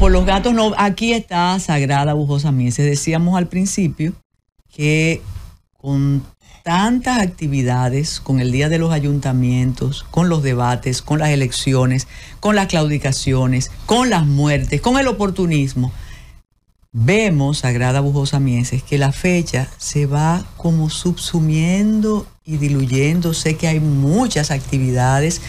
por los gatos no. Aquí está Sagrada Bujosa Mieses. Decíamos al principio que con tantas actividades, con el Día de los Ayuntamientos, con los debates, con las elecciones, con las claudicaciones, con las muertes, con el oportunismo, vemos, Sagrada Bujosa Mieses, que la fecha se va como subsumiendo y diluyéndose, Sé que hay muchas actividades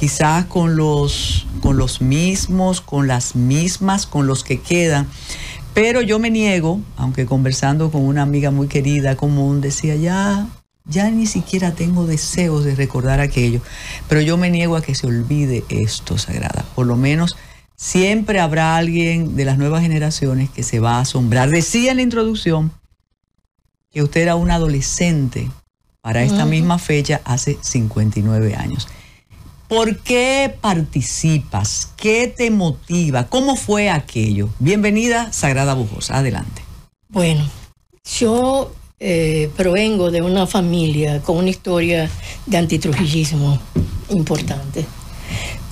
quizás con los, con los mismos, con las mismas, con los que quedan. Pero yo me niego, aunque conversando con una amiga muy querida común, decía, ya, ya ni siquiera tengo deseos de recordar aquello, pero yo me niego a que se olvide esto, Sagrada. Por lo menos siempre habrá alguien de las nuevas generaciones que se va a asombrar. Decía en la introducción que usted era un adolescente para esta misma fecha hace 59 años. ¿Por qué participas? ¿Qué te motiva? ¿Cómo fue aquello? Bienvenida, Sagrada Bujosa. Adelante. Bueno, yo eh, provengo de una familia con una historia de antitrujillismo importante,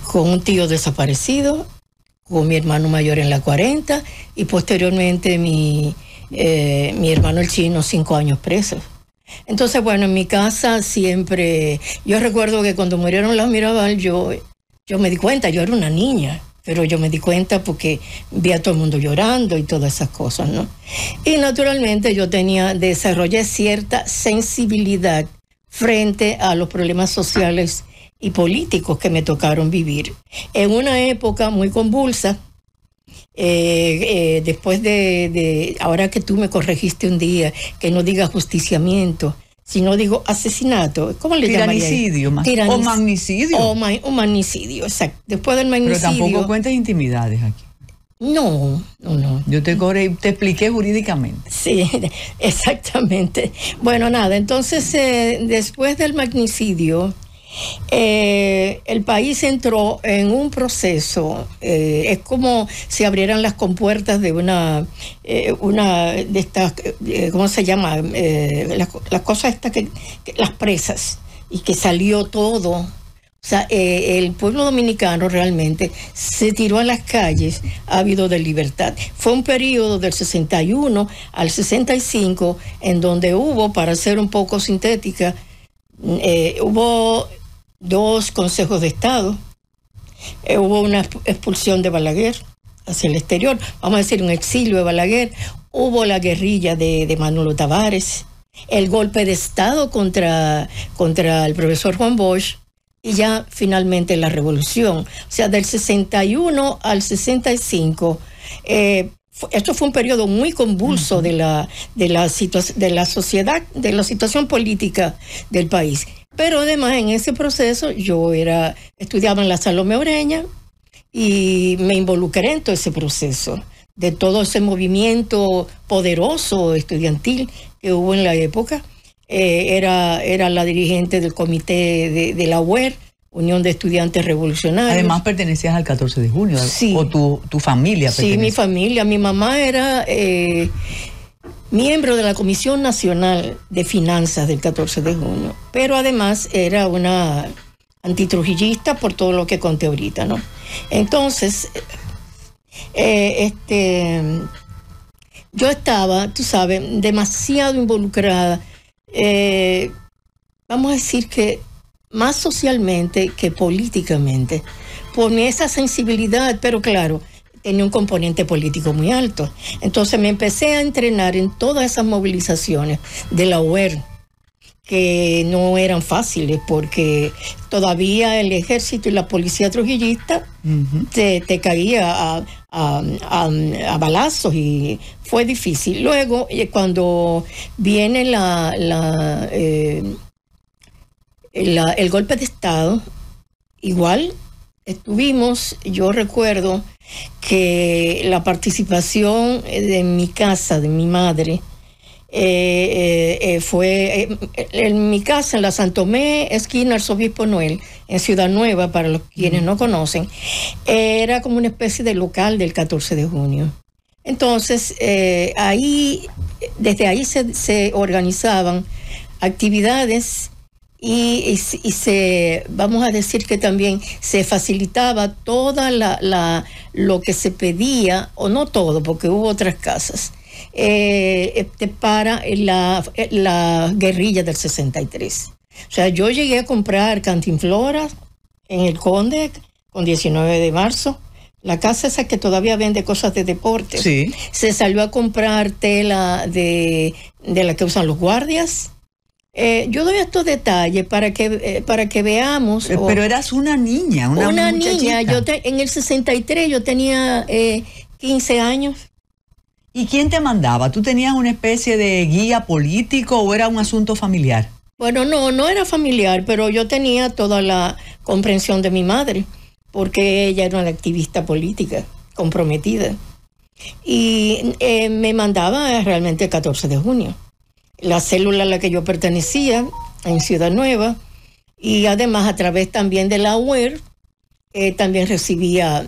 con un tío desaparecido, con mi hermano mayor en la 40 y posteriormente mi, eh, mi hermano el chino cinco años preso. Entonces, bueno, en mi casa siempre, yo recuerdo que cuando murieron las Mirabal, yo, yo me di cuenta, yo era una niña, pero yo me di cuenta porque vi a todo el mundo llorando y todas esas cosas, ¿no? Y naturalmente yo tenía, desarrollé cierta sensibilidad frente a los problemas sociales y políticos que me tocaron vivir en una época muy convulsa eh, eh, después de, ahora que tú me corregiste un día, que no diga justiciamiento, sino digo asesinato, ¿cómo le Tiranicidio, llamaría? o magnicidio. O, magnicidio, exacto. Después del magnicidio. Pero tampoco cuentas intimidades aquí. No, no, no. Yo te, te expliqué jurídicamente. Sí, exactamente. Bueno, nada, entonces eh, después del magnicidio, eh, el país entró en un proceso, eh, es como si abrieran las compuertas de una, eh, una de estas, ¿cómo se llama? las, cosas estas que, las presas, y que salió todo. O sea, el pueblo dominicano realmente se tiró a las calles ávido de libertad. Fue un periodo del 61 al 65 en donde hubo, para ser un poco sintética, hubo dos consejos de Estado, eh, hubo una expulsión de Balaguer hacia el exterior, vamos a decir un exilio de Balaguer, hubo la guerrilla de, de Manolo Tavares, el golpe de Estado contra, contra el profesor Juan Bosch y ya finalmente la revolución. O sea, del 61 al 65, eh, esto fue un periodo muy convulso de, la, de, la de la sociedad, de la situación política del país. Pero además en ese proceso yo era, estudiaba en la Salome Oreña y me involucré en todo ese proceso de todo ese movimiento poderoso estudiantil que hubo en la época. Eh, era, era la dirigente del comité de, la UER, Unión de Estudiantes Revolucionarios. Además pertenecías al 14 de junio, sí. o tu, tu familia. Sí, mi familia. Mi mamá era eh, miembro de la Comisión Nacional de Finanzas del 14 de junio, pero además era una antitrujillista por todo lo que conté ahorita, ¿no? Entonces, eh, este, yo estaba, tú sabes, demasiado involucrada, eh, vamos a decir que más socialmente que políticamente, por esa sensibilidad, pero claro, tenía un componente político muy alto. Entonces me empecé a entrenar en todas esas movilizaciones de la UER, que no eran fáciles porque todavía el ejército y la policía trujillista te, caía a, balazos y fue difícil. Luego, eh, cuando viene eh, el golpe de Estado, igual estuvimos, yo recuerdo, que la participación de mi casa, de mi madre, eh, eh, eh, fue en mi casa, en la Santomé, esquina Arzobispo Noel, en Ciudad Nueva, para los quienes no conocen, era como una especie de local del 14 de junio. Entonces, ahí, desde ahí se, se organizaban actividades y, se, vamos a decir que también se facilitaba toda lo que se pedía, o no todo, porque hubo otras casas, eh, este, para la, guerrilla del 63. O sea, yo llegué a comprar cantinflora en el Conde con 19 de marzo. La casa esa que todavía vende cosas de deporte. Se salió a comprar tela de, de la que usan los guardias eh, yo doy estos detalles para que, eh, para que veamos. Eh, pero, eras una niña, una, una niña. Yo en el 63 yo tenía 15 años. ¿Y quién te mandaba? ¿Tú tenías una especie de guía político o era un asunto familiar? Bueno, no, no era familiar, pero yo tenía toda la comprensión de mi madre, porque ella era una activista política comprometida. Y me mandaba realmente el 14 de junio la célula a la que yo pertenecía en Ciudad Nueva y además a través también de la UER eh, también recibía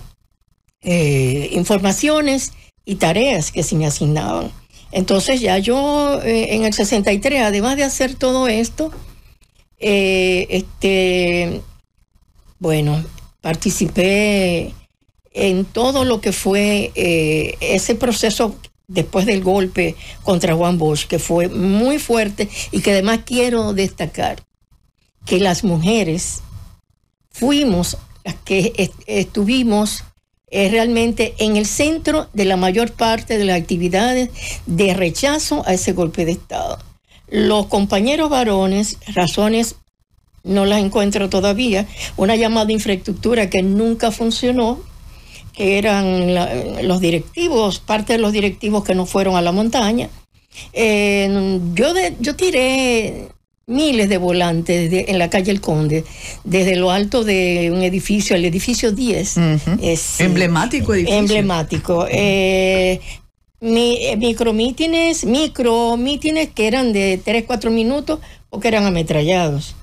eh, informaciones y tareas que se me asignaban. Entonces ya yo eh, en el 63, además de hacer todo esto, este, bueno, participé en todo lo que fue ese proceso después del golpe contra Juan Bosch, que fue muy fuerte y que además quiero destacar que las mujeres fuimos las que estuvimos eh, realmente en el centro de la mayor parte de las actividades de rechazo a ese golpe de Estado. Los compañeros varones, razones no las encuentro todavía, una llamada infraestructura que nunca funcionó, que eran los directivos, parte de los directivos que no fueron a la montaña. Eh, yo, yo tiré miles de volantes en la calle El Conde, desde lo alto de un edificio, el edificio 10. Eh, emblemático edificio. Emblemático. Eh, micromítines, micromítines que eran de 3, 4 minutos o que eran ametrallados.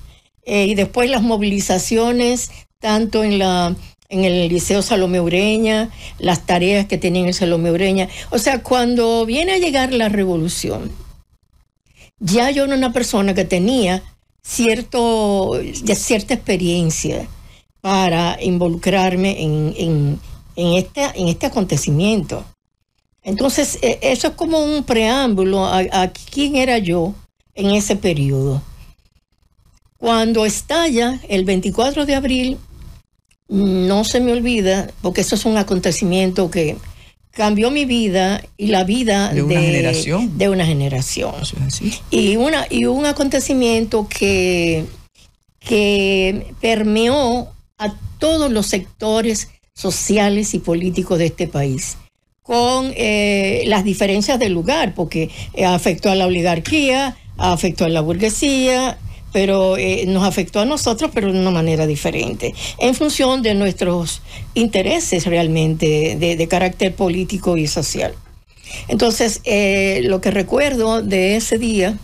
y después las movilizaciones, tanto en la en el Liceo Salome Ureña, las tareas que tenía en el Salome Ureña. O sea, cuando viene a llegar la revolución, ya yo era una persona que tenía cierto, cierta experiencia para involucrarme en, este, en este acontecimiento. Entonces, e, eso es como un preámbulo a, a quién era yo en ese periodo. Cuando estalla el 24 de abril no se me olvida, porque eso es un acontecimiento que cambió mi vida y la vida de una generación. una generación. y, una, y un acontecimiento que, que permeó a todos los sectores sociales y políticos de este país con eh, las diferencias de lugar, porque eh, afectó a la oligarquía, afectó a la burguesía, pero eh, nos afectó a nosotros, pero de una manera diferente, en función de nuestros intereses realmente de, carácter político y social. Entonces, eh, lo que recuerdo de ese día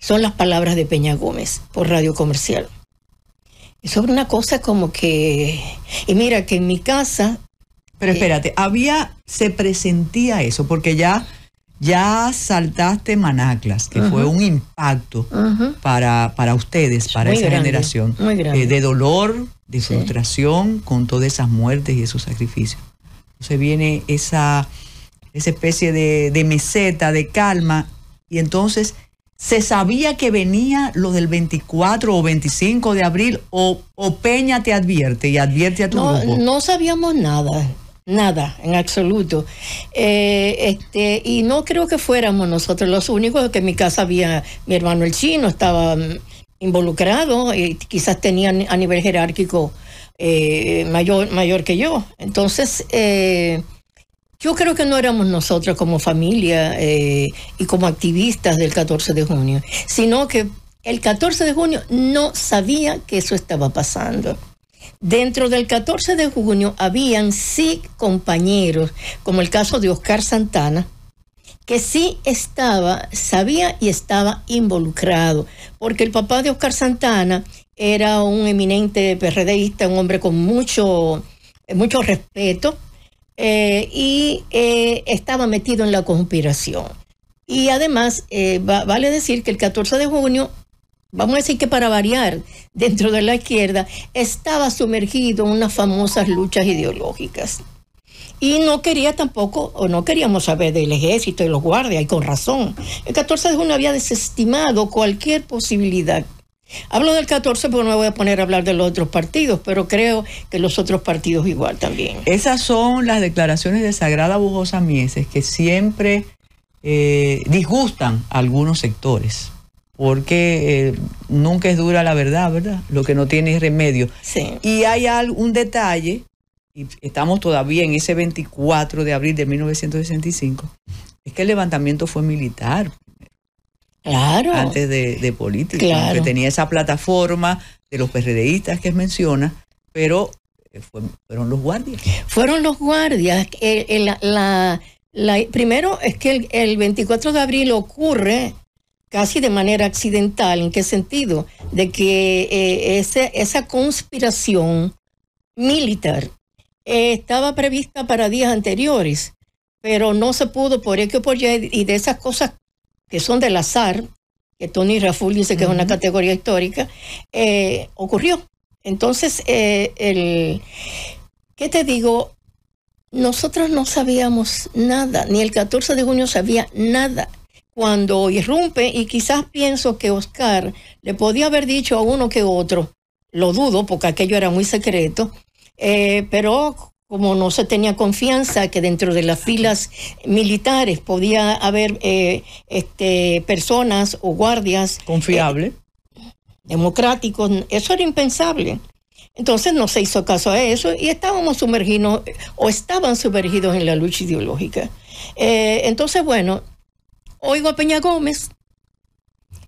son las palabras de Peña Gómez por radio comercial. Sobre una cosa como que, y mira que en mi casa... Pero eh, espérate, había, se presentía eso, porque ya ya saltaste Manaclas, que fue un impacto para, ustedes, para esa generación, eh, de dolor, de frustración con todas esas muertes y esos sacrificios. Entonces viene esa, esa especie de, meseta, de calma, y entonces se sabía que venía lo del 24 o 25 de abril o, Peña te advierte y advierte a tu no, No sabíamos nada. Nada, en absoluto. Eh, este, y no creo que fuéramos nosotros los únicos, que en mi casa había mi hermano el chino, estaba mm, involucrado y quizás tenía a nivel jerárquico eh, mayor, mayor que yo. Entonces, eh, yo creo que no éramos nosotros como familia y como activistas del 14 de junio, sino que el 14 de junio no sabía que eso estaba pasando. Dentro del 14 de junio habían sí compañeros, como el caso de Oscar Santana, que sí estaba, sabía y estaba involucrado, porque el papá de Oscar Santana era un eminente PRDista, un hombre con mucho, mucho respeto, eh, y eh, estaba metido en la conspiración. Y además, eh, vale decir que el 14 de junio vamos a decir que para variar, dentro de la izquierda, estaba sumergido en unas famosas luchas ideológicas. Y no quería tampoco, o no queríamos saber del ejército y los guardias, y con razón. El 14 de junio había desestimado cualquier posibilidad. Hablo del 14 porque no me voy a poner a hablar de los otros partidos, pero creo que los otros partidos igual también. Esas son las declaraciones de Sagrada Bujosa Mieses que siempre eh, disgustan a algunos sectores porque eh, nunca es dura la verdad, ¿verdad? Lo que no tiene es remedio. Sí. Y hay algún detalle, y estamos todavía en ese 24 de abril de 1965, es que el levantamiento fue militar. claro. Antes de, de política, que tenía esa plataforma de los PRDistas que menciona, pero eh, fueron los guardias. Fueron los guardias. El, primero es que el, el 24 de abril ocurre casi de manera accidental. ¿En qué sentido? De que eh, esa conspiración militar eh, estaba prevista para días anteriores, pero no se pudo por eso por Y, y de esas cosas que son del azar, que Tony Raful dice que es una categoría histórica, eh, ocurrió. Entonces, el, ¿qué te digo? Nosotros no sabíamos nada, ni el 14 de junio sabía nada cuando irrumpe y quizás pienso que Oscar le podía haber dicho a uno que otro, lo dudo porque aquello era muy secreto, eh, pero como no se tenía confianza que dentro de las filas militares podía haber eh, este, personas o guardias eh, confiables, democráticos, eso era impensable. Entonces no se hizo caso a eso y estábamos sumergidos o estaban sumergidos en la lucha ideológica. entonces, bueno, oigo a Peña Gómez.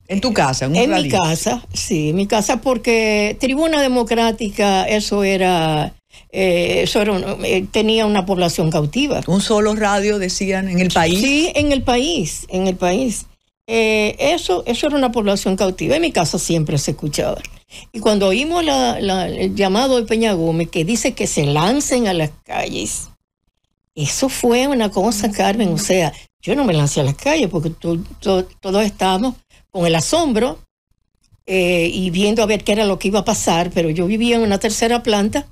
En tu casa, en, mi casa, sí, en mi casa, porque Tribuna Democrática, eso era, eh, eso era eh, tenía una población cautiva. Un solo radio, decían, en el país. Sí, en el país, en el país. Eh, eso, eso era una población cautiva. En mi casa siempre se escuchaba. Y cuando oímos el llamado de Peña Gómez que dice que se lancen a las calles, eso fue una cosa, Carmen. O sea, yo no me lancé a las calles porque todos estábamos con el asombro eh, y viendo a ver qué era lo que iba a pasar, pero yo vivía en una tercera planta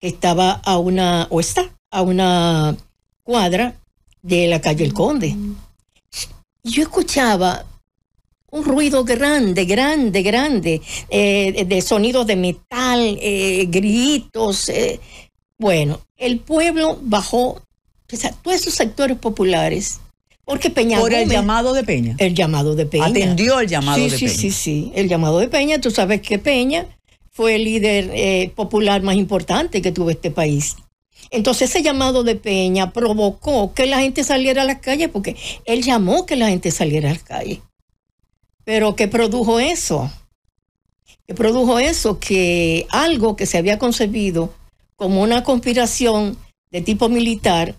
que estaba a una, o está, a una cuadra de la calle El Conde. yo escuchaba un ruido grande, grande, grande, eh, de sonidos de metal, eh, gritos. bueno, el pueblo bajó o sea, todos esos sectores populares. Porque Peña Por el llamado de Peña. El llamado de Peña. Atendió el llamado de Peña. Sí, sí, sí. El llamado de Peña. Tú sabes que Peña fue el líder eh, popular más importante que tuvo este país. Entonces ese llamado de Peña provocó que la gente saliera a las calles, porque él llamó que la gente saliera a las calles. Pero ¿qué produjo eso? ¿Qué produjo eso? Que algo que se había concebido como una conspiración de tipo militar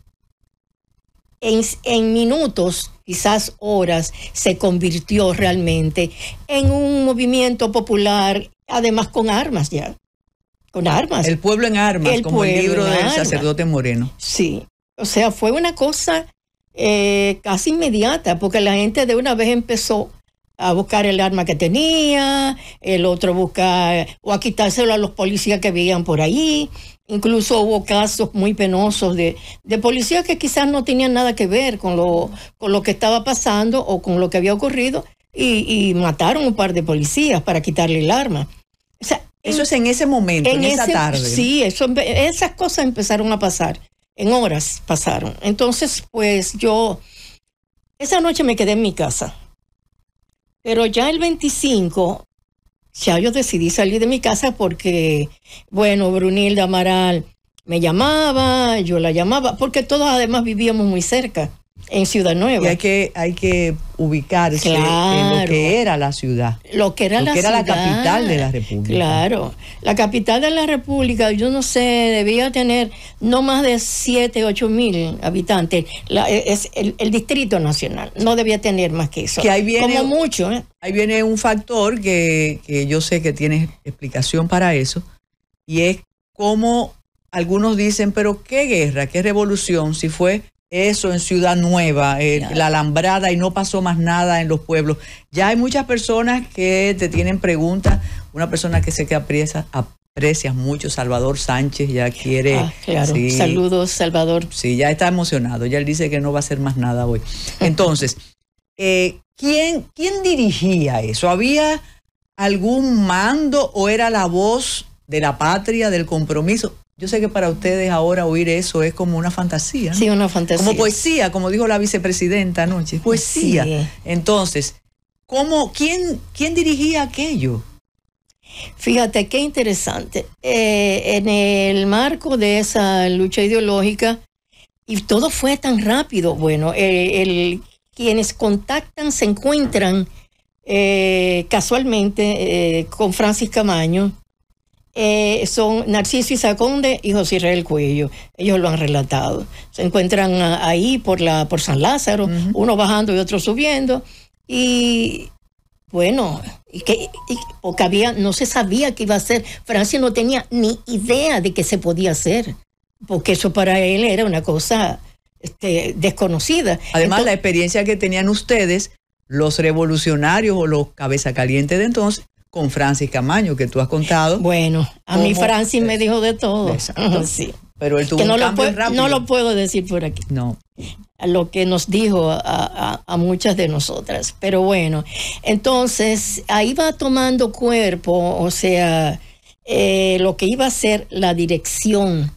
en, minutos, quizás horas, se convirtió realmente en un movimiento popular, además con armas ya. Con armas. El pueblo en armas, como el libro del sacerdote Moreno. Sí. O sea, fue una cosa eh, casi inmediata, porque la gente de una vez empezó a buscar el arma que tenía, el otro buscar, o a quitárselo a los policías que veían por ahí. Incluso hubo casos muy penosos de, policías que quizás no tenían nada que ver con lo, lo que estaba pasando o con lo que había ocurrido y, mataron un par de policías para quitarle el arma. eso es en ese momento, en, esa tarde. Sí, esas cosas empezaron a pasar, en horas pasaron. Entonces, pues yo, esa noche me quedé en mi casa, pero ya el 25 ya yo decidí salir de mi casa porque, bueno, Brunilda Amaral me llamaba, yo la llamaba, porque todos además vivíamos muy cerca en Ciudad Nueva. Y hay que, hay que ubicarse en eh, lo que era la ciudad. Lo que era, la, capital de la República. Claro, la capital de la República, yo no sé, debía tener no más de 7, 8 mil habitantes. E, es el, Distrito Nacional, no debía tener más que eso. ahí viene, Como mucho. ¿eh? Ahí viene un factor que, yo sé que tiene explicación para eso, y es como algunos dicen, pero qué guerra, qué revolución, si fue eso en Ciudad Nueva, eh, la alambrada y no pasó más nada en los pueblos. Ya hay muchas personas que te tienen preguntas. Una persona que sé que aprecia, aprecias mucho, Salvador Sánchez, ya quiere... Ah, claro. Saludos, Salvador. Sí, ya está emocionado, ya él dice que no va a hacer más nada hoy. Entonces, eh, ¿quién, ¿quién dirigía eso? ¿Había algún mando o era la voz de la patria, del compromiso? Yo sé que para ustedes ahora oír eso es como una fantasía. Sí, una fantasía. Como poesía, como dijo la vicepresidenta anoche. Poesía. Entonces, ¿cómo, quién, ¿quién dirigía aquello? Fíjate, qué interesante. Eh, en el marco de esa lucha ideológica, y todo fue tan rápido, bueno, eh, quienes contactan se encuentran eh, casualmente con Francis Camaño eh, son Narciso Isaconde y José Israel Cuello. Ellos lo han relatado. Se encuentran ah, ahí por, la, por San Lázaro, uno bajando y otro subiendo. Y bueno, y que, había, no se sabía qué iba a hacer. Francia no tenía ni idea de qué se podía hacer, porque eso para él era una cosa este, desconocida. Además, la experiencia que tenían ustedes, los revolucionarios o los cabeza de entonces, con Francis Camaño, que tú has contado. Bueno, a mí Francis me eh, dijo de todo. Pero él tuvo no un rápido. No lo puedo decir por aquí. No. Lo que nos dijo a, muchas de nosotras. Pero bueno, entonces ahí va tomando cuerpo, o sea, eh, lo que iba a ser la dirección,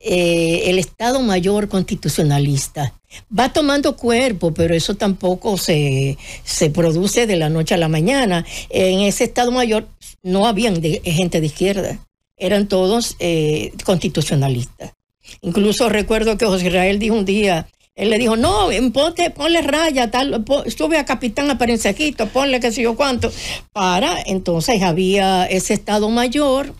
eh, el Estado Mayor Constitucionalista va tomando cuerpo, pero eso tampoco se, produce de la noche a la mañana. En ese Estado Mayor no habían gente de izquierda, eran todos eh, constitucionalistas. Incluso recuerdo que José Israel dijo un día, él le dijo, no, ponte, ponle raya, tal, sube a capitán a ponle qué sé yo cuánto, para, entonces había ese Estado Mayor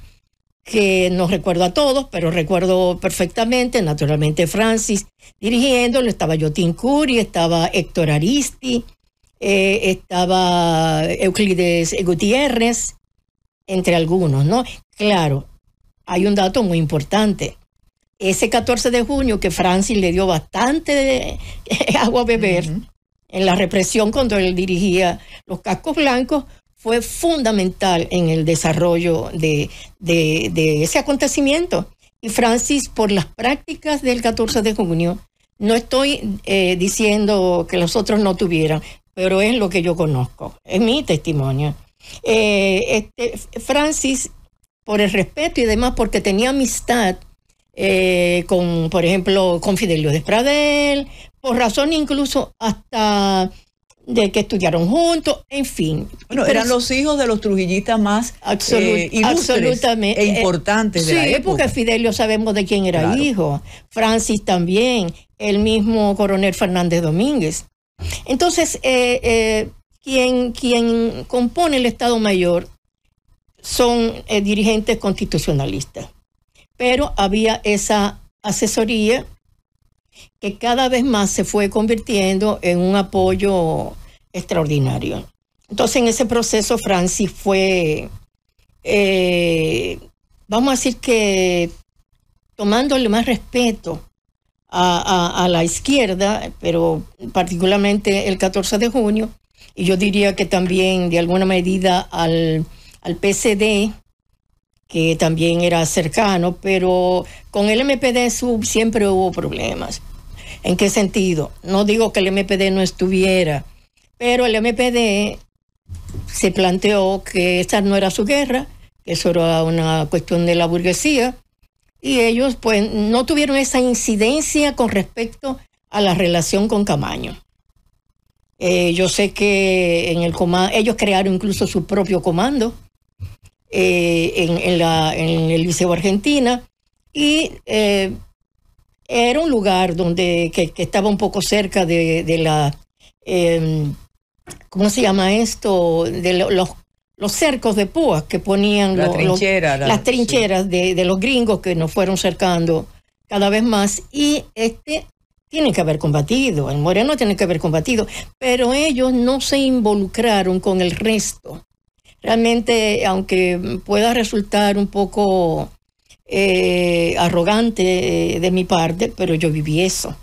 que no recuerdo a todos, pero recuerdo perfectamente, naturalmente Francis dirigiéndolo, estaba Jotin Curi, estaba Héctor Aristi, eh, estaba Euclides Gutiérrez, entre algunos, ¿no? Claro, hay un dato muy importante. Ese 14 de junio que Francis le dio bastante agua a beber en la represión cuando él dirigía los cascos blancos, fue fundamental en el desarrollo de, ese acontecimiento. Y Francis, por las prácticas del 14 de junio, no estoy eh, diciendo que los otros no tuvieran, pero es lo que yo conozco, es mi testimonio. Eh, este, Francis, por el respeto y demás, porque tenía amistad eh, con, por ejemplo, con Fidelio de Pradel, por razón incluso hasta de que estudiaron juntos, en fin. Bueno, eran los hijos de los trujillistas más eh, e absolutamente eh, importantes de sí, la época. porque Fidelio sabemos de quién era hijo, Francis también, el mismo coronel Fernández Domínguez. Entonces, eh, quien, quien compone el Estado Mayor son dirigentes constitucionalistas, pero había esa asesoría que cada vez más se fue convirtiendo en un apoyo extraordinario. Entonces en ese proceso Francis fue, eh, vamos a decir que tomándole más respeto a, la izquierda, pero particularmente el 14 de junio, y yo diría que también de alguna medida al, al PCD, que también era cercano, pero con el MPD sub siempre hubo problemas. ¿En qué sentido? No digo que el MPD no estuviera, pero el MPD se planteó que esta no era su guerra, que eso era una cuestión de la burguesía, y ellos pues no tuvieron esa incidencia con respecto a la relación con Camaño. Eh, yo sé que en el ellos crearon incluso su propio comando eh, en, el Liceo Argentina y eh, era un lugar donde que, estaba un poco cerca de, la, em, ¿cómo se llama esto? De los, los cercos de púas que ponían las trincheras de, los gringos que nos fueron cercando cada vez más y este tiene que haber combatido, el Moreno tiene que haber combatido, pero ellos no se involucraron con el resto Realmente, aunque pueda resultar un poco eh, arrogante eh, de mi parte, pero yo viví eso.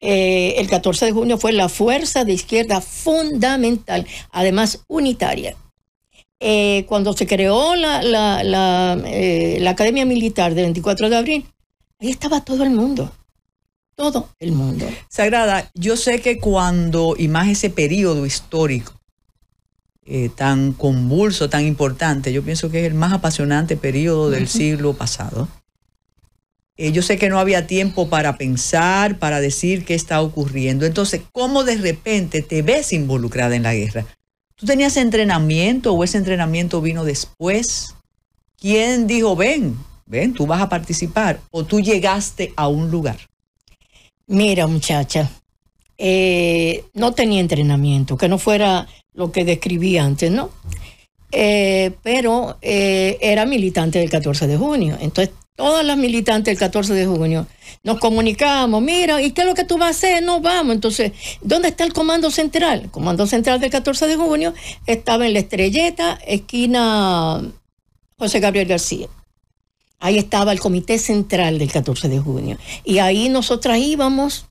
Eh, el 14 de junio fue la fuerza de izquierda fundamental, además unitaria. cuando se creó la Academia Militar del 24 de abril, ahí estaba todo el mundo todo el mundo. Sagrada, yo sé que cuando, y más ese periodo histórico, eh, tan convulso, tan importante. Yo pienso que es el más apasionante periodo del siglo pasado. Eh, yo sé que no había tiempo para pensar, para decir qué está ocurriendo. Entonces, ¿cómo de repente te ves involucrada en la guerra? ¿Tú tenías entrenamiento o ese entrenamiento vino después? ¿Quién dijo, ven, ven, tú vas a participar? ¿O tú llegaste a un lugar? Mira, muchacha, eh, no tenía entrenamiento, que no fuera lo que describí antes, ¿no? Eh, pero eh, era militante del 14 de junio. Entonces, todas las militantes del 14 de junio nos comunicamos, mira, ¿y qué es lo que tú vas a hacer? No vamos. Entonces, ¿dónde está el comando central? El comando central del 14 de junio estaba en la estrelleta, esquina José Gabriel García. Ahí estaba el comité central del 14 de junio. Y ahí nosotras íbamos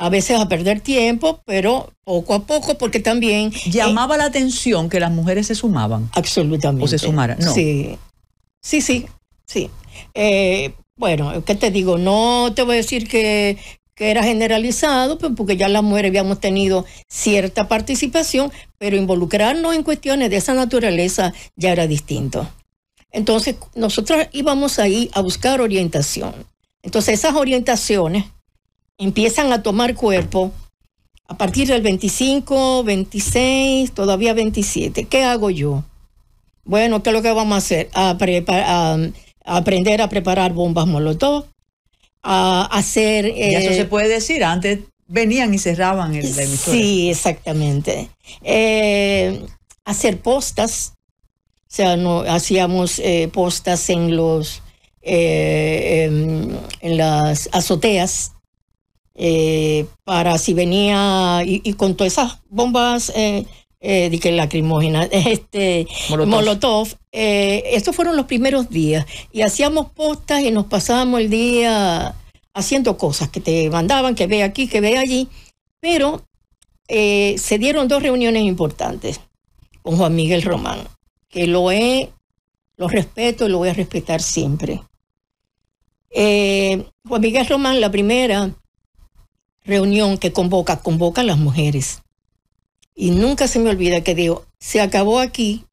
a veces a perder tiempo, pero poco a poco, porque también... Llamaba la atención que las mujeres se sumaban. Absolutamente. O se sumaran, Sí, sí, sí. sí. Eh, bueno, ¿qué te digo? No te voy a decir que, era generalizado, pues, porque ya las mujeres habíamos tenido cierta participación, pero involucrarnos en cuestiones de esa naturaleza ya era distinto. Entonces, nosotros íbamos ahí a buscar orientación. Entonces, esas orientaciones empiezan a tomar cuerpo a partir del 25, 26, todavía 27. ¿Qué hago yo? Bueno, ¿qué es lo que vamos a hacer? A, um, aprender a preparar bombas molotov, a hacer... Eh, eso se puede decir, antes venían y cerraban el, Sí, exactamente. Eh, hacer postas, o sea, no, hacíamos eh, postas en los... Eh, em, en las azoteas eh, para si venía y, con todas esas bombas eh, eh, de que lacrimógenas, este, Molotov. Molotov estos fueron los primeros días y hacíamos postas y nos pasábamos el día haciendo cosas que te mandaban, que ve aquí, que ve allí, pero se dieron dos reuniones importantes con Juan Miguel Román, que lo he, lo respeto y lo voy a respetar siempre. Juan Miguel Román, la primera, reunión que convoca, convoca a las mujeres. Y nunca se me olvida que digo, se acabó aquí.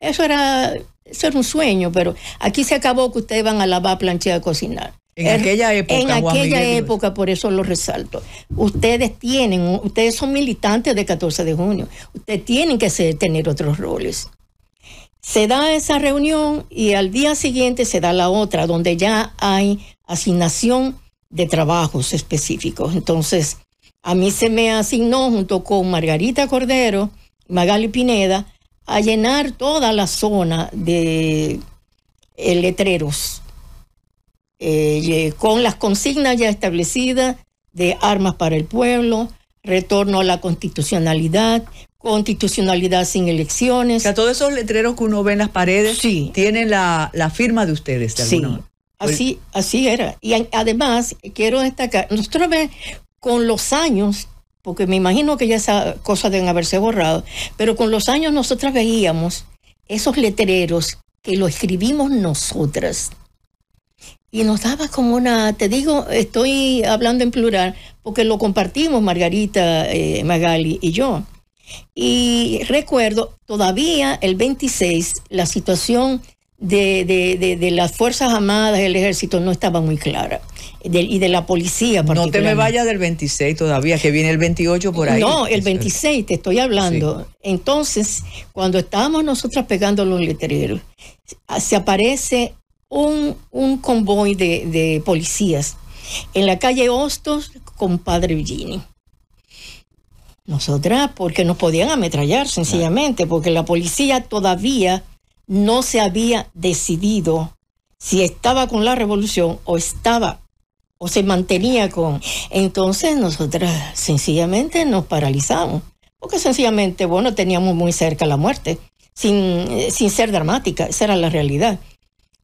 Eso era, eso un sueño, pero aquí se acabó que ustedes van a lavar, planchar, cocinar. En er, aquella época. En aquella época, por eso lo resalto. Ustedes tienen, ustedes son militantes de 14 de junio. Ustedes tienen que tener otros roles. Se da esa reunión y al día siguiente se da la otra, donde ya hay asignación de trabajos específicos. Entonces, a mí se me asignó junto con Margarita Cordero, Magali Pineda, a llenar toda la zona de eh, letreros eh, con las consignas ya establecidas de armas para el pueblo, retorno a la constitucionalidad, constitucionalidad sin elecciones. O sea, todos esos letreros que uno ve en las paredes sí. tienen la, firma de ustedes. De sí, Así, así era. Y además, quiero destacar, nosotros con los años, porque me imagino que ya esa cosa deben haberse borrado, pero con los años nosotras veíamos esos letreros que lo escribimos nosotras. Y nos daba como una, te digo, estoy hablando en plural, porque lo compartimos Margarita, eh, Magali y yo. Y recuerdo, todavía el 26, la situación de, de, de, las Fuerzas Armadas, el ejército, no estaba muy clara. y de la policía. No te me vayas del 26 todavía, que viene el 28 por ahí. No, el 26, te estoy hablando. Entonces, cuando estábamos nosotras pegando los letreros, se aparece un, un convoy de, policías en la calle Hostos con Padre Villini. Nosotras, porque nos podían ametrallar sencillamente, porque la policía todavía no se había decidido si estaba con la revolución o estaba o se mantenía con. Entonces nosotras sencillamente nos paralizamos, porque sencillamente, bueno, teníamos muy cerca la muerte, sin, eh, sin ser dramática, esa era la realidad.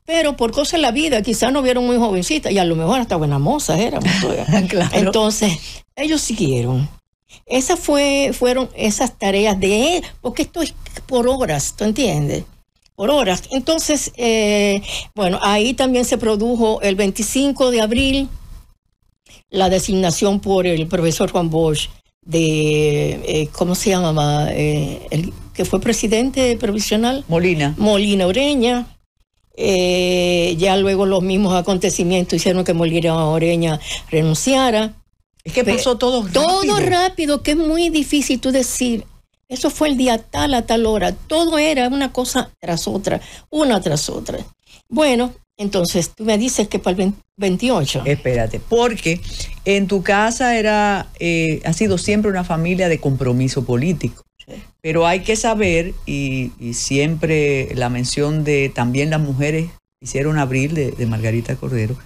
Pero por cosas de la vida, quizás no vieron muy jovencita, y a lo mejor hasta buenas mozas éramos. Entonces, ellos siguieron. Esas fueron esas tareas de él, porque esto es por horas, ¿tú entiendes? por horas. Entonces, eh, bueno, ahí también se produjo el 25 de abril la designación por el profesor Juan Bosch de, eh, ¿cómo se llama? Eh, el que fue presidente provisional. Molina. Molina Oreña. ya luego los mismos acontecimientos hicieron que Molina Oreña renunciara. Es que pasó todo rápido. Todo rápido, que es muy difícil tú decir eso fue el día tal a tal hora. Todo era una cosa tras otra, una tras otra. Bueno, entonces tú me dices que para el 28. Espérate, porque en tu casa era, eh, ha sido siempre una familia de compromiso político. Pero hay que saber, y, siempre la mención de también las mujeres hicieron abril de, de Margarita Cordero,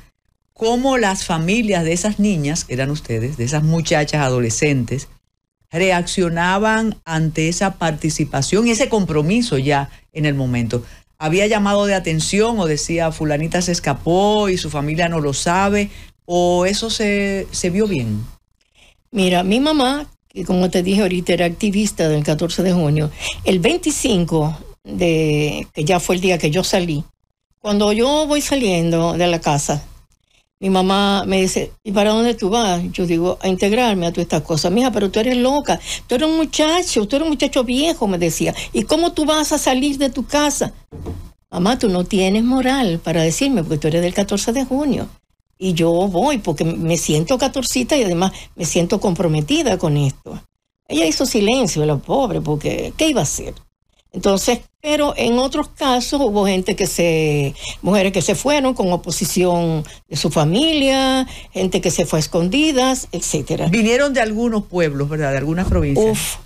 cómo las familias de esas niñas, eran ustedes, de esas muchachas adolescentes, reaccionaban ante esa participación y ese compromiso ya en el momento. Había llamado de atención o decía fulanita se escapó y su familia no lo sabe o eso se, se vio bien. Mira, mi mamá, que como te dije ahorita era activista del 14 de junio, el 25 de que ya fue el día que yo salí, cuando yo voy saliendo de la casa, mi mamá me dice, ¿y para dónde tú vas? Yo digo, a integrarme a todas estas cosas. Mija, pero tú eres loca, tú eres un muchacho, tú eres un muchacho viejo, me decía. ¿Y cómo tú vas a salir de tu casa? Mamá, tú no tienes moral para decirme, porque tú eres del 14 de junio. Y yo voy porque me siento catorcita y además me siento comprometida con esto. Ella hizo silencio, la pobre, porque ¿qué iba a hacer? Entonces, pero en otros casos hubo gente que se, mujeres que se fueron con oposición de su familia, gente que se fue a escondidas, etcétera. Vinieron de algunos pueblos, ¿verdad? De algunas provincias. Uf.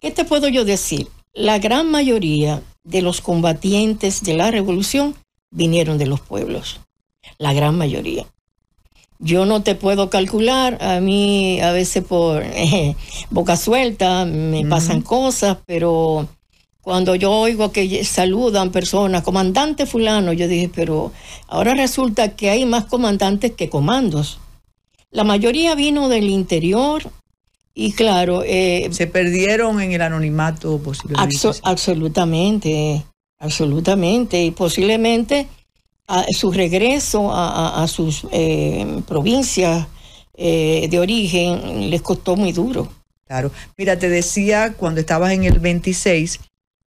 ¿Qué te puedo yo decir? La gran mayoría de los combatientes de la revolución vinieron de los pueblos. La gran mayoría. Yo no te puedo calcular, a mí a veces por eh, boca suelta me pasan cosas, pero cuando yo oigo que saludan personas, comandante fulano, yo dije, pero ahora resulta que hay más comandantes que comandos. La mayoría vino del interior y claro... Eh, Se perdieron en el anonimato posiblemente. absolutamente, absolutamente. Y posiblemente a su regreso a, sus eh, provincias eh, de origen les costó muy duro. Claro. Mira, te decía cuando estabas en el 26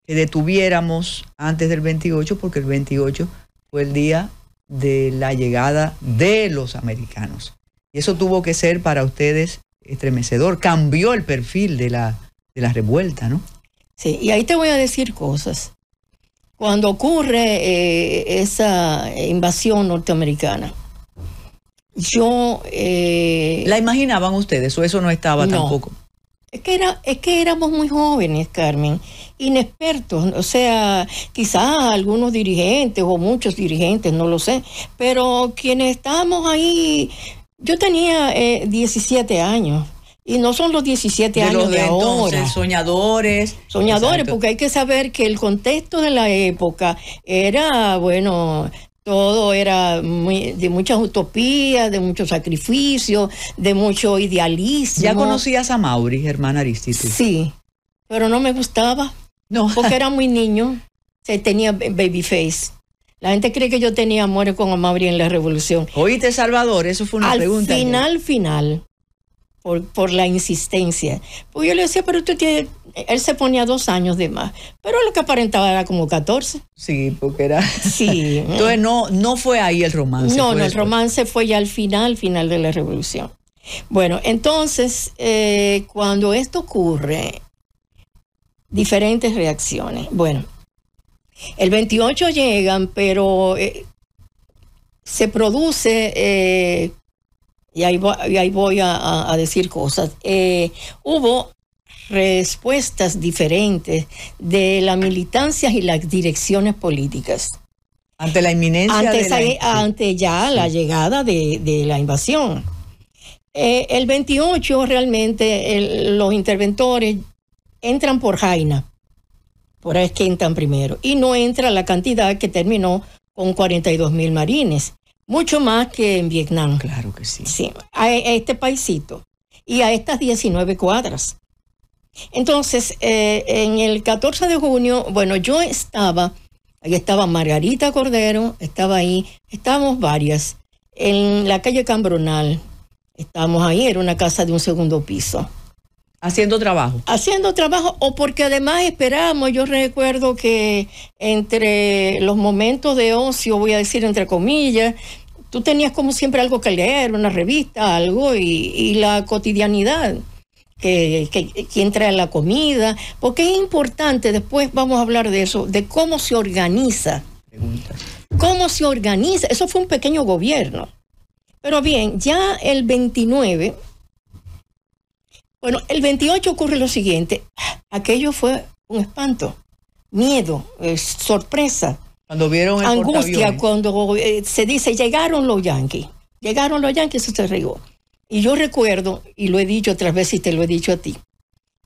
que detuviéramos antes del 28, porque el 28 fue el día de la llegada de los americanos. Y eso tuvo que ser para ustedes estremecedor, cambió el perfil de la, revuelta, ¿no? Sí, y ahí te voy a decir cosas. Cuando ocurre eh, esa invasión norteamericana, yo... Eh, ¿La imaginaban ustedes o eso no estaba tampoco? Es que, era, es que éramos muy jóvenes, Carmen, inexpertos, o sea, quizás algunos dirigentes o muchos dirigentes, no lo sé, pero quienes estábamos ahí, yo tenía 17 eh, años. Y no son los 17 años de, de soñadores. Soñadores, porque hay que saber que el contexto de la época era, bueno, todo era muy, de muchas utopías, de mucho sacrificio de mucho idealismo. ¿Ya conocías a Mauri, hermana Aristides? Sí, pero no me gustaba. No. Porque era muy niño, se tenía baby face. La gente cree que yo tenía amor con Mauri en la revolución. Oíste, Salvador, eso fue una pregunta. Al final, final, por, la insistencia. Pues yo le decía, pero usted tiene, él se ponía dos años de más, pero lo que aparentaba era como 14. Sí, porque era... Sí. Entonces no, no fue ahí el romance. No, no, el romance fue ya al final, final de la revolución. Bueno, entonces, eh, cuando esto ocurre, diferentes reacciones. Bueno, el 28 llegan, pero eh, se produce... Eh, y ahí voy, a, decir cosas. Eh, hubo respuestas diferentes de las militancias y las direcciones políticas. Ante la inminencia. Ante, de e, ante ya la llegada de, la invasión. Eh, el 28 realmente los interventores entran por Jaina, por ahí es que entran primero, y no entra la cantidad que terminó con 42 mil marines. Mucho más que en Vietnam. Claro que sí. Sí, a este paisito y a estas 19 cuadras. Entonces, eh, en el 14 de junio, bueno, yo estaba, ahí estaba Margarita Cordero, estaba ahí, estábamos varias, en la calle Cambronal, estábamos ahí, era una casa de un segundo piso. Haciendo trabajo. Haciendo trabajo, o porque además esperamos, yo recuerdo que entre los momentos de ocio, voy a decir entre comillas, tú tenías como siempre algo que leer, una revista, algo, y, la cotidianidad. Que, entra en la comida, porque es importante, después vamos a hablar de eso, de cómo se organiza. ¿Cómo se organiza? Eso fue un pequeño gobierno. Pero bien, ya el 29 bueno, el 28 ocurre lo siguiente. Aquello fue un espanto, miedo, eh, sorpresa. Cuando vieron el Angustia cuando eh, se dice, llegaron los yanquis. Llegaron los yanquis, eso se regó. Y yo recuerdo, y lo he dicho otras veces y te lo he dicho a ti,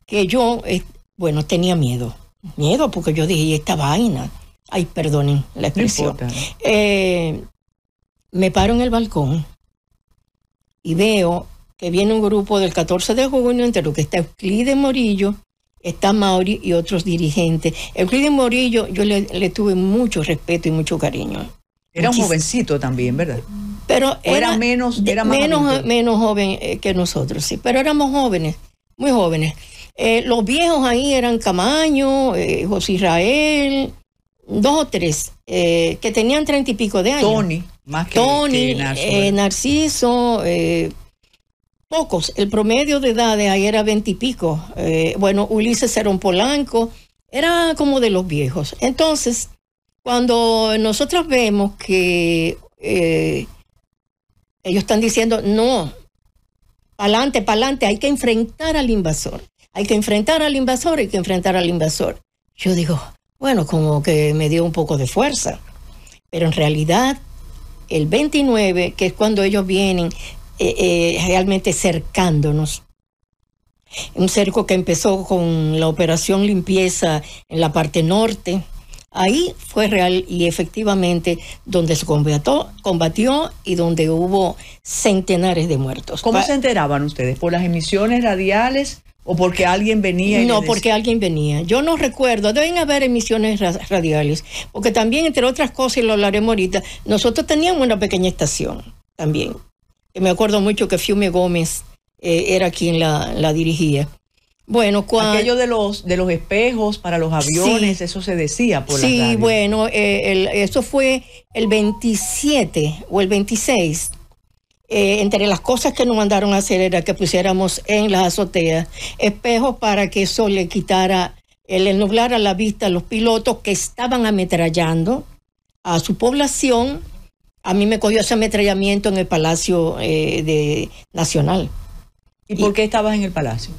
que yo, eh, bueno, tenía miedo. Miedo porque yo dije, ¿Y esta vaina? Ay, perdonen la expresión. me paro en el balcón y veo que viene un grupo del 14 de junio, entre lo que está Euclides Morillo, está Mauri y otros dirigentes. Euclides Morillo, yo le, tuve mucho respeto y mucho cariño. Era un jovencito también, ¿verdad? Pero era, menos, era menos, menos, joven eh, que nosotros, sí, pero éramos jóvenes, muy jóvenes. Eh, los viejos ahí eran Camaño, eh, José Israel, dos o tres, que tenían treinta y pico de años. Tony, más que, Tony, Narciso. Narciso pocos. El promedio de edad de ahí era veintipico. Eh, bueno, Ulises era un polanco, era como de los viejos. Entonces, cuando nosotros vemos que eh, ellos están diciendo, no, pa'lante, pa'lante, hay que enfrentar al invasor. Hay que enfrentar al invasor, hay que enfrentar al invasor. Yo digo, bueno, como que me dio un poco de fuerza. Pero en realidad, el 29, que es cuando ellos vienen eh, eh, realmente cercándonos. Un cerco que empezó con la operación limpieza en la parte norte. Ahí fue real y efectivamente donde se combatió, y donde hubo centenares de muertos. ¿Cómo se enteraban ustedes? ¿Por las emisiones radiales? ¿O porque alguien venía? no, porque alguien venía. Yo no recuerdo, deben haber emisiones radiales, porque también, entre otras cosas, lo hablaremos ahorita, nosotros teníamos una pequeña estación también, me acuerdo mucho que Fiume Gómez eh, era quien la, dirigía. Bueno, cuando... Aquello de los, de los espejos para los aviones, eso se decía por Sí, bueno, eh, eso fue el 27 o el 26. Eh, entre las cosas que nos mandaron a hacer era que pusiéramos en las azoteas espejos para que eso le quitara, el le nublara la vista a los pilotos que estaban ametrallando a su población a mí me cogió ese ametrallamiento en el Palacio eh, Nacional. ¿Y, por qué estabas en el Palacio?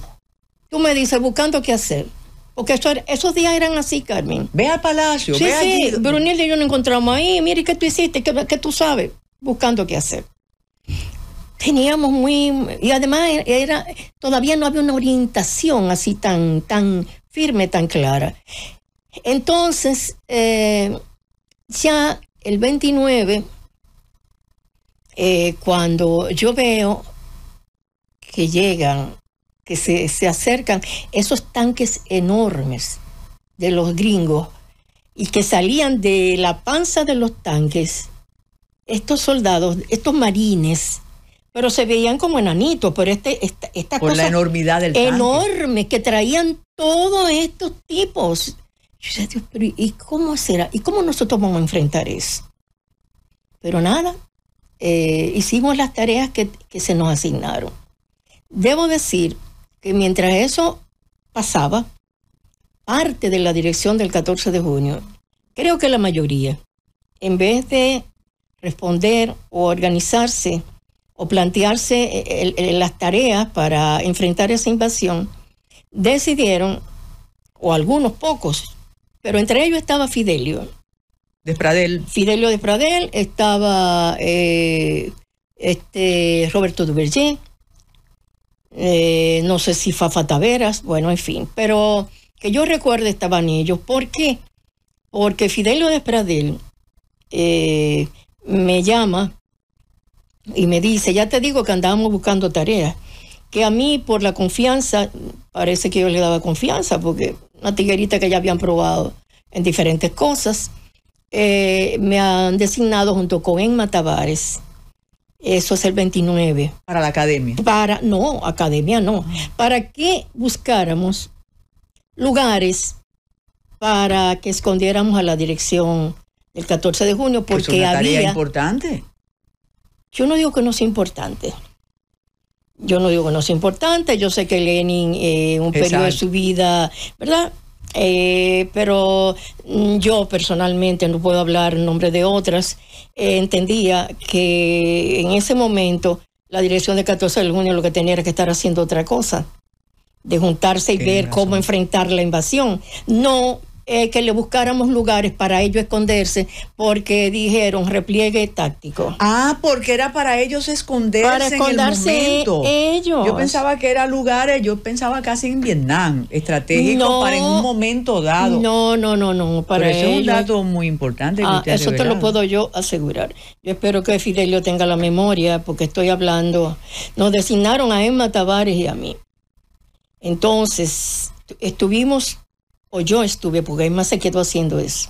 Tú me dices, buscando qué hacer. Porque esos días eran así, Carmen. Ve al Palacio. Sí, sí, y yo nos encontramos ahí. Mire, ¿qué tú hiciste? ¿Qué, tú sabes? Buscando qué hacer. Teníamos muy... Y además era, todavía no había una orientación así tan, tan firme, tan clara. Entonces, eh, ya el 29 eh, cuando yo veo que llegan, que se, acercan esos tanques enormes de los gringos y que salían de la panza de los tanques, estos soldados, estos marines, pero se veían como enanitos, por este, esta, esta Por la enormidad del enorme que traían todos estos tipos. Yo decía, Dios, pero ¿y cómo será? ¿Y cómo nosotros vamos a enfrentar eso? Pero nada, eh, hicimos las tareas que, se nos asignaron. Debo decir que mientras eso pasaba, parte de la dirección del 14 de junio, creo que la mayoría, en vez de responder o organizarse o plantearse eh, eh, las tareas para enfrentar esa invasión, decidieron, o algunos pocos, pero entre ellos estaba Fidelio, de Pradel. Fidelio de Pradel, estaba eh, este Roberto Duvergé, eh, no sé si Fafa Taveras, bueno, en fin, pero que yo recuerde estaban ellos. ¿Por qué? Porque Fidelio de Pradel eh, me llama y me dice, ya te digo que andábamos buscando tareas, que a mí por la confianza, parece que yo le daba confianza, porque una tiguerita que ya habían probado en diferentes cosas, eh, me han designado junto con Emma Tavares. Eso es el 29. Para la academia. Para, no, academia no. Para que buscáramos lugares para que escondiéramos a la dirección del 14 de junio, porque es importante. Yo no digo que no sea importante. Yo no digo que no sea importante. Yo sé que Lenin, eh, un periodo de su vida, ¿verdad? Eh, pero mm, yo personalmente, no puedo hablar en nombre de otras, eh, entendía que en ese momento la dirección de 14 de junio lo que tenía era que estar haciendo otra cosa, de juntarse y ver cómo enfrentar la invasión, no eh, que le buscáramos lugares para ellos esconderse, porque dijeron repliegue táctico. Ah, porque era para ellos esconderse, para esconderse en ellos. Yo pensaba que eran lugares, yo pensaba casi en Vietnam, estratégico para en un momento dado. No, no, no, no, para eso es un dato muy importante. Que ah, eso te lo puedo yo asegurar. Yo espero que Fidelio tenga la memoria, porque estoy hablando. Nos designaron a Emma Tavares y a mí. Entonces, estuvimos o yo estuve, porque Aima se quedó haciendo eso.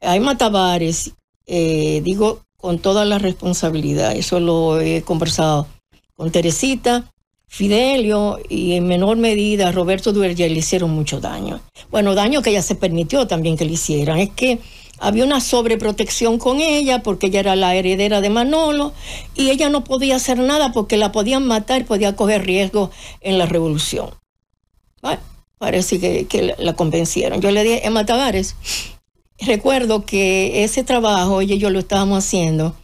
Aima Tavares, eh, digo con toda la responsabilidad, eso lo he conversado con Teresita, Fidelio y en menor medida Roberto Duerger le hicieron mucho daño. Bueno, daño que ella se permitió también que le hicieran. Es que había una sobreprotección con ella porque ella era la heredera de Manolo y ella no podía hacer nada porque la podían matar, podía coger riesgo en la revolución. ¿Vale? Parece que, la convencieron. Yo le dije, Emma Tavares, recuerdo que ese trabajo, ella y yo lo estábamos haciendo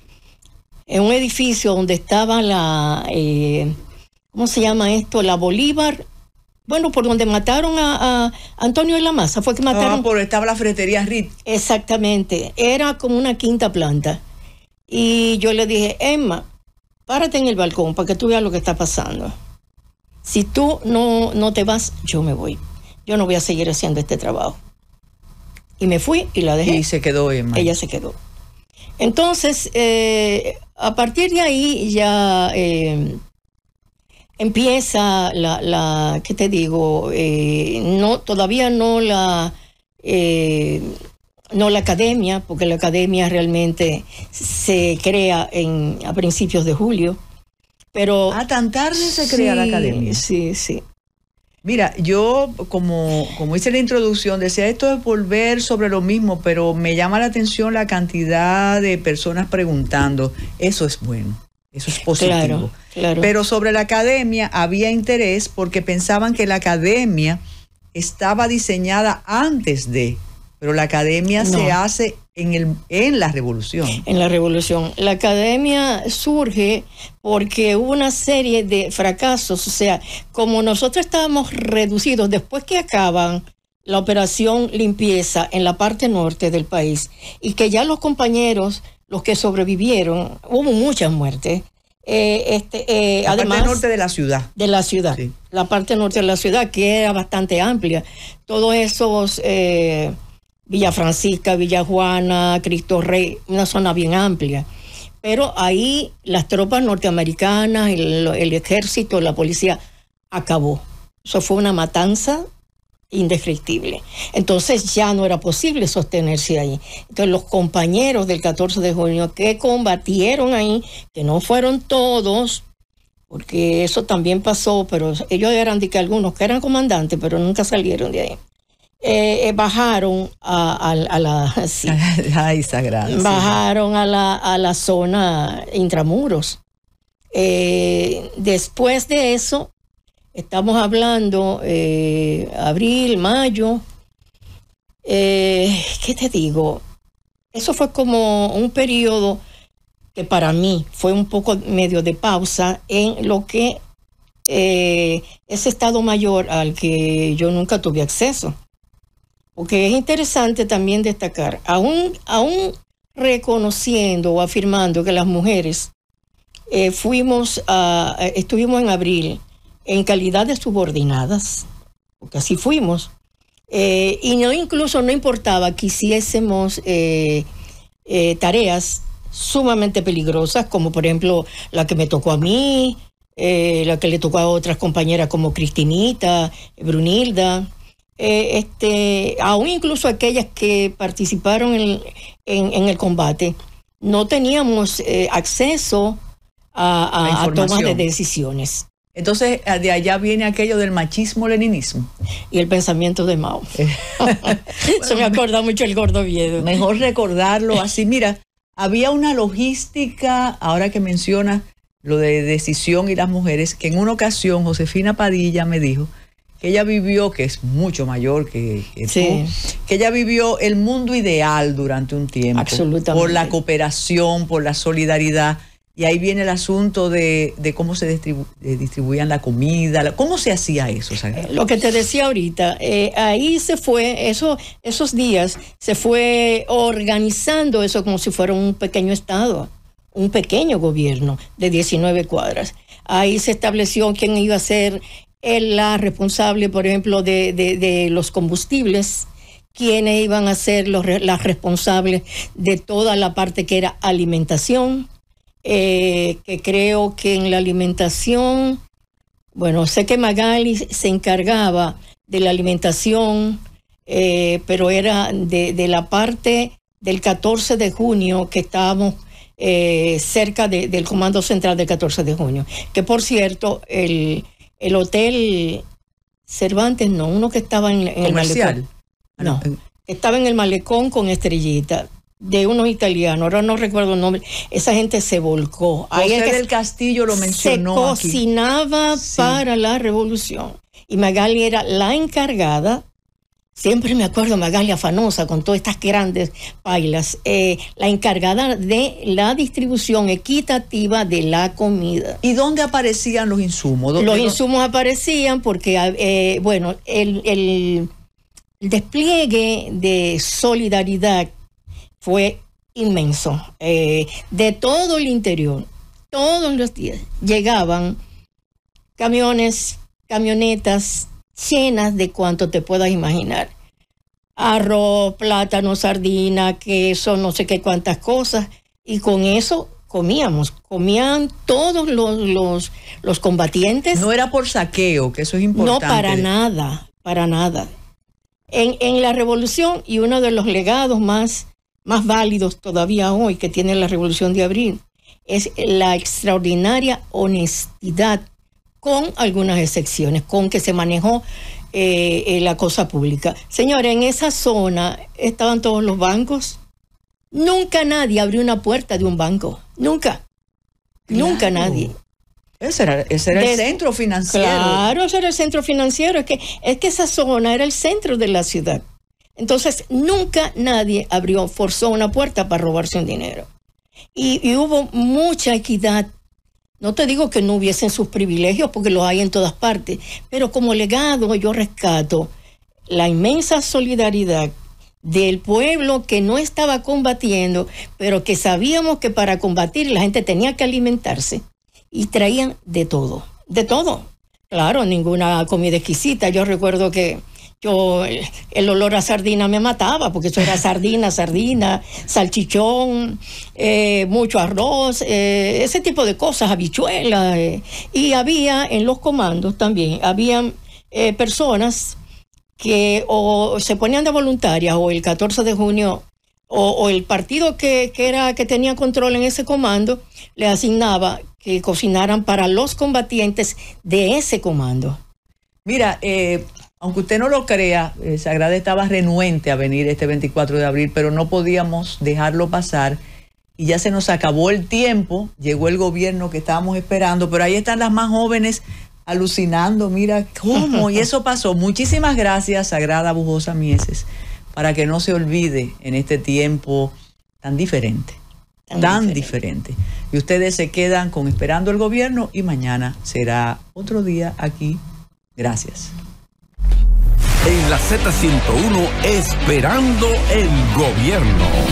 en un edificio donde estaba la, eh, ¿cómo se llama esto? La Bolívar. Bueno, por donde mataron a, Antonio de la Maza, fue que ah, mataron. Ah, por estaba la fretería Rit. Exactamente, era como una quinta planta. Y yo le dije, Emma, párate en el balcón para que tú veas lo que está pasando si tú no, te vas, yo me voy. Yo no voy a seguir haciendo este trabajo. Y me fui y la dejé. Y se quedó Emma. Ella se quedó. Entonces, eh, a partir de ahí ya eh, empieza la, que ¿qué te digo? Eh, no, todavía no la, no la academia, porque la academia realmente se crea a principios de julio. Pero, ah, tan tarde se crea la academia. Sí, sí. Mira, yo como, como hice la introducción, decía esto es volver sobre lo mismo, pero me llama la atención la cantidad de personas preguntando. Eso es bueno, eso es positivo. Pero sobre la academia había interés porque pensaban que la academia estaba diseñada antes de pero la academia se hace en, el, en la revolución. En la revolución. La academia surge porque hubo una serie de fracasos, o sea, como nosotros estábamos reducidos después que acaban la operación limpieza en la parte norte del país y que ya los compañeros, los que sobrevivieron, hubo muchas muertes. Eh, este, eh, la además, parte norte de la ciudad. De la ciudad. La parte norte de la ciudad, que era bastante amplia. Todos esos... Eh, Villa Francisca, Villa Juana, Cristo Rey, una zona bien amplia. Pero ahí las tropas norteamericanas, el, ejército, la policía, acabó. Eso fue una matanza indescriptible. Entonces ya no era posible sostenerse ahí. Entonces los compañeros del 14 de junio que combatieron ahí, que no fueron todos, porque eso también pasó, pero ellos eran de que algunos que eran comandantes, pero nunca salieron de ahí. Eh, eh, bajaron a, la bajaron a, la, a la zona intramuros. Eh, después de eso, estamos hablando abril, mayo. ¿Qué te digo? Eso fue como un periodo que para mí fue un poco medio de pausa en lo que ese Estado Mayor al que yo nunca tuve acceso porque es interesante también destacar, aún, aún reconociendo o afirmando que las mujeres eh, fuimos a, eh, estuvimos en abril en calidad de subordinadas, porque así fuimos, eh, y no incluso no importaba que hiciésemos tareas sumamente peligrosas, como por ejemplo la que me tocó a mí, la que le tocó a otras compañeras como Cristinita, Brunilda, eh, este, aún incluso aquellas que participaron en, el combate, no teníamos eh, acceso a, tomas de decisiones. Entonces, ah, de allá viene aquello del machismo-leninismo. Y el pensamiento de Mao. Eh. Se me acuerda mucho el gordo Mejor recordarlo así. Mira, había una logística, ahora que menciona lo de decisión y las mujeres, que en una ocasión Josefina Padilla me dijo que ella vivió, que es mucho mayor que, tú, que ella vivió el mundo ideal durante un tiempo. Por la cooperación, por la solidaridad. Y ahí viene el asunto de, cómo se eh, distribuían la comida, cómo se hacía eso. Eh, lo que te decía ahorita, eh, ahí se fue, esos días se fue organizando eso como si fuera un pequeño estado, un pequeño gobierno de 19 cuadras. Ahí se estableció quién iba a ser es la responsable, por ejemplo, de, los combustibles, quienes iban a ser las responsables de toda la parte que era alimentación, eh, que creo que en la alimentación, bueno, sé que Magali se encargaba de la alimentación, eh, pero era de, la parte del 14 de junio que estábamos eh, cerca del Comando Central del 14 de junio, que por cierto, el, el hotel Cervantes, no, uno que estaba en, el malecón. Ah, no, estaba en el malecón con estrellita de unos italianos, ahora no recuerdo el nombre, esa gente se volcó. Ahí es el del Castillo lo mencionó. Se cocinaba para la revolución. Y Magali era la encargada Siempre me acuerdo Magalia Fanosa con todas estas grandes bailas, eh, la encargada de la distribución equitativa de la comida. ¿Y dónde aparecían los insumos? Los insumos aparecían porque, eh, bueno, el, despliegue de solidaridad fue inmenso. Eh, de todo el interior, todos los días llegaban camiones, camionetas, llenas de cuanto te puedas imaginar. Arroz, plátano, sardina, queso, no sé qué cuantas cosas. Y con eso comíamos, comían todos los, los, los, combatientes. No era por saqueo, que eso es importante. No, para nada, para nada. En, en, la revolución, y uno de los legados más, más válidos todavía hoy que tiene la revolución de abril, es la extraordinaria honestidad con algunas excepciones, con que se manejó eh, la cosa pública. Señora, en esa zona estaban todos los bancos. Nunca nadie abrió una puerta de un banco. Nunca. Nunca nadie. Ese era, el centro financiero. Claro, ese era el centro financiero. Es que, es que esa zona era el centro de la ciudad. Entonces, nunca nadie abrió, forzó una puerta para robarse un dinero. y, y hubo mucha equidad no te digo que no hubiesen sus privilegios, porque los hay en todas partes, pero como legado yo rescato la inmensa solidaridad del pueblo que no estaba combatiendo, pero que sabíamos que para combatir la gente tenía que alimentarse y traían de todo, de todo. Claro, ninguna comida exquisita. Yo recuerdo que yo el olor a sardina me mataba, porque eso era sardina, sardina, salchichón, eh, mucho arroz, eh, ese tipo de cosas, habichuelas. Eh. Y había en los comandos también, habían personas que o se ponían de voluntarias o el 14 de junio o, el partido que, era, que tenía control en ese comando le asignaba que cocinaran para los combatientes de ese comando. Mira, eh, aunque usted no lo crea, eh, Sagrada estaba renuente a venir este 24 de abril, pero no podíamos dejarlo pasar y ya se nos acabó el tiempo, llegó el gobierno que estábamos esperando, pero ahí están las más jóvenes alucinando, mira cómo, y eso pasó. Muchísimas gracias, Sagrada Bujosa Mieses, para que no se olvide en este tiempo tan diferente, tan, diferente. Y ustedes se quedan con esperando el gobierno y mañana será otro día aquí. Gracias en la Z101 esperando el gobierno.